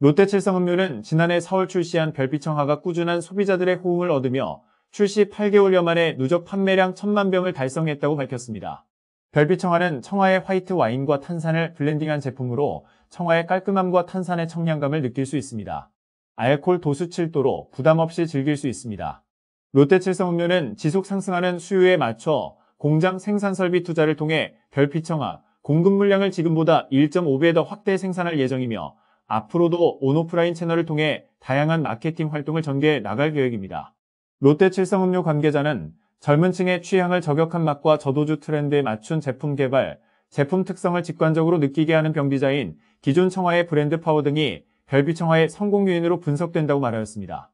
롯데칠성 음료는 지난해 서울 출시한 별빛청하가 꾸준한 소비자들의 호응을 얻으며 출시 8개월여 만에 누적 판매량 1천만 병을 달성했다고 밝혔습니다. 별빛청하는 청하의 화이트 와인과 탄산을 블렌딩한 제품으로 청하의 깔끔함과 탄산의 청량감을 느낄 수 있습니다. 알코올 도수 7도로 부담 없이 즐길 수 있습니다. 롯데칠성 음료는 지속 상승하는 수요에 맞춰 공장 생산 설비 투자를 통해 별빛청하 공급 물량을 지금보다 1.5배 더 확대 생산할 예정이며 앞으로도 온오프라인 채널을 통해 다양한 마케팅 활동을 전개해 나갈 계획입니다. 롯데칠성음료 관계자는 젊은 층의 취향을 저격한 맛과 저도주 트렌드에 맞춘 제품 개발, 제품 특성을 직관적으로 느끼게 하는 병디자인, 기존 청와의 브랜드 파워 등이 별비 청와의 성공 요인으로 분석된다고 말하였습니다.